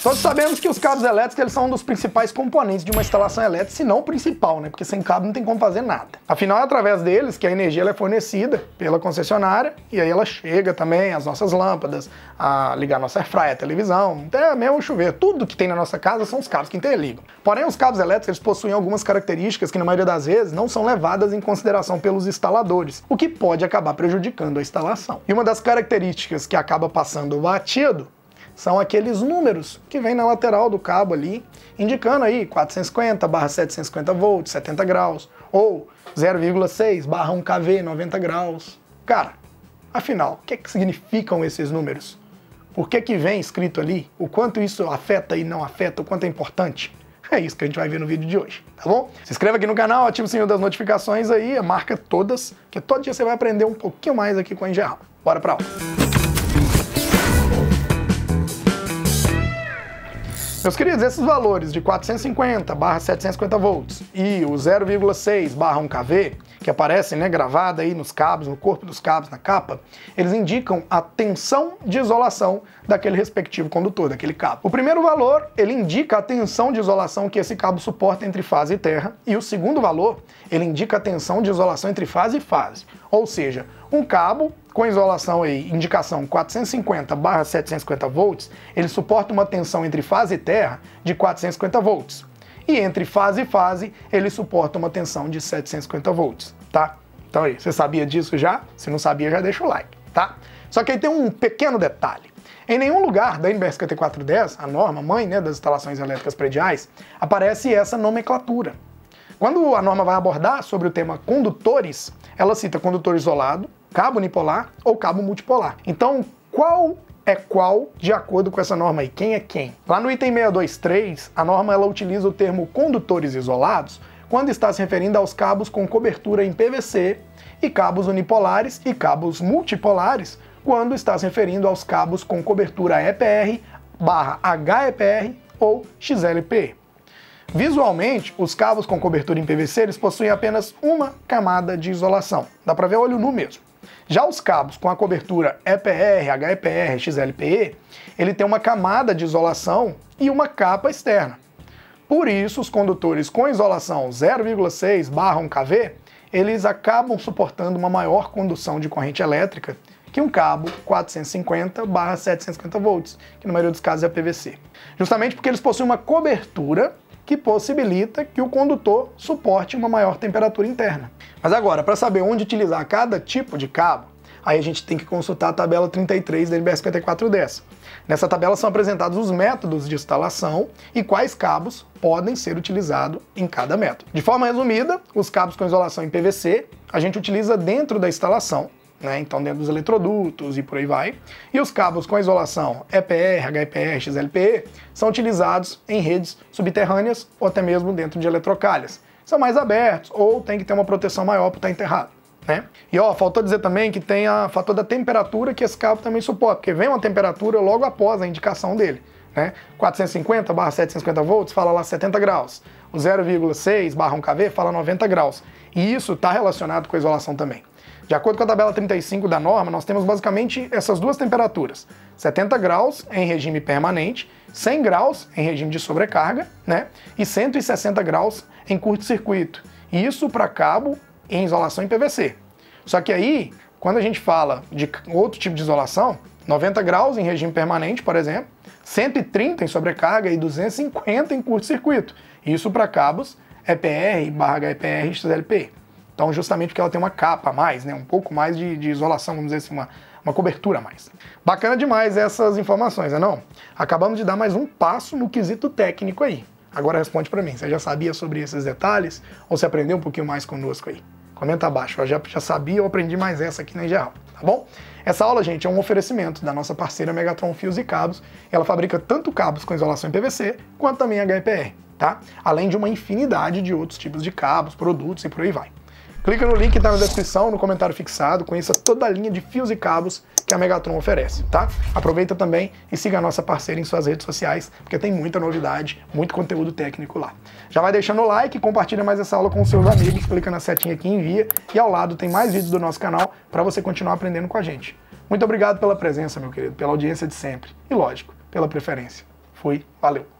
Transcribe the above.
Todos sabemos que os cabos elétricos eles são um dos principais componentes de uma instalação elétrica, se não o principal, né? Porque sem cabo não tem como fazer nada. Afinal, é através deles que a energia é fornecida pela concessionária e aí ela chega também às nossas lâmpadas, a ligar nossa airfryer, a televisão, até mesmo o chuveiro. Tudo que tem na nossa casa são os cabos que interligam. Porém, os cabos elétricos eles possuem algumas características que na maioria das vezes não são levadas em consideração pelos instaladores, o que pode acabar prejudicando a instalação. E uma das características que acaba passando batido são aqueles números que vem na lateral do cabo ali, indicando aí 450 barra 750 volts, 70 graus, ou 0,6 barra 1 kV, 90 graus. Cara, afinal, o que, é que significam esses números? Por que, que vem escrito ali? O quanto isso afeta e não afeta, o quanto é importante? É isso que a gente vai ver no vídeo de hoje, tá bom? Se inscreva aqui no canal, ativa o sininho das notificações aí, marca todas, que todo dia você vai aprender um pouquinho mais aqui com a Engeral. Bora pra aula! Meus queridos, esses valores de 450 barra 750 volts e o 0,6 barra 1 kV, que aparecem né, gravada aí nos cabos, no corpo dos cabos, na capa, eles indicam a tensão de isolação daquele respectivo condutor, daquele cabo. O primeiro valor, ele indica a tensão de isolação que esse cabo suporta entre fase e terra, e o segundo valor, ele indica a tensão de isolação entre fase e fase. Ou seja, um cabo com isolação e indicação 450 750 volts, ele suporta uma tensão entre fase e terra de 450 volts. E entre fase e fase, ele suporta uma tensão de 750 volts, tá? Então aí, você sabia disso já? Se não sabia, já deixa o like, tá? Só que aí tem um pequeno detalhe. Em nenhum lugar da NBR 5410, a norma mãe né, das instalações elétricas prediais, aparece essa nomenclatura. Quando a norma vai abordar sobre o tema condutores, ela cita condutor isolado, cabo unipolar ou cabo multipolar. Então, qual é qual de acordo com essa norma aí? Quem é quem? Lá no item 623, a norma ela utiliza o termo condutores isolados quando está se referindo aos cabos com cobertura em PVC e cabos unipolares e cabos multipolares quando está se referindo aos cabos com cobertura EPR barra HEPR ou XLPE. Visualmente, os cabos com cobertura em PVC eles possuem apenas uma camada de isolação. Dá para ver olho nu mesmo. Já os cabos com a cobertura EPR, HEPR, XLPE, ele tem uma camada de isolação e uma capa externa. Por isso, os condutores com isolação 0,6 barra 1kV, eles acabam suportando uma maior condução de corrente elétrica que um cabo 450 barra 750 volts, que na maioria dos casos é PVC. Justamente porque eles possuem uma cobertura que possibilita que o condutor suporte uma maior temperatura interna. Mas agora, para saber onde utilizar cada tipo de cabo, aí a gente tem que consultar a tabela 33 da NBR 5410. Nessa tabela são apresentados os métodos de instalação e quais cabos podem ser utilizados em cada método. De forma resumida, os cabos com isolação em PVC a gente utiliza dentro da instalação né? Então, dentro dos eletrodutos e por aí vai. E os cabos com isolação EPR, HIPR, XLPE são utilizados em redes subterrâneas ou até mesmo dentro de eletrocalhas. São mais abertos ou tem que ter uma proteção maior para estar enterrado. Né? E ó, faltou dizer também que tem a fator da temperatura que esse cabo também suporta, porque vem uma temperatura logo após a indicação dele. Né? 450 barra 750 volts fala lá 70 graus. O 0,6 barra 1kV fala 90 graus. E isso está relacionado com a isolação também. De acordo com a tabela 35 da norma, nós temos basicamente essas duas temperaturas: 70 graus em regime permanente, 100 graus em regime de sobrecarga, né? E 160 graus em curto-circuito. Isso para cabo em isolação em PVC. Só que aí, quando a gente fala de outro tipo de isolação, 90 graus em regime permanente, por exemplo, 130 em sobrecarga e 250 em curto-circuito. Isso para cabos EPR barra HEPR XLPE. Então, justamente porque ela tem uma capa a mais, né? um pouco mais de, de isolação, vamos dizer assim, uma, uma cobertura a mais. Bacana demais essas informações, não é não? Acabamos de dar mais um passo no quesito técnico aí. Agora responde para mim, você já sabia sobre esses detalhes ou você aprendeu um pouquinho mais conosco aí? Comenta abaixo, eu já, já sabia ou aprendi mais essa aqui na geral tá bom? Essa aula, gente, é um oferecimento da nossa parceira Megatron Fios e Cabos. Ela fabrica tanto cabos com isolação em PVC, quanto também HPR, tá? Além de uma infinidade de outros tipos de cabos, produtos e por aí vai. Clica no link que está na descrição, no comentário fixado, conheça toda a linha de fios e cabos que a Megatron oferece, tá? Aproveita também e siga a nossa parceira em suas redes sociais, porque tem muita novidade, muito conteúdo técnico lá. Já vai deixando o like, compartilha mais essa aula com seus amigos, clica na setinha aqui em envia e ao lado tem mais vídeos do nosso canal para você continuar aprendendo com a gente. Muito obrigado pela presença, meu querido, pela audiência de sempre e, lógico, pela preferência. Fui, valeu!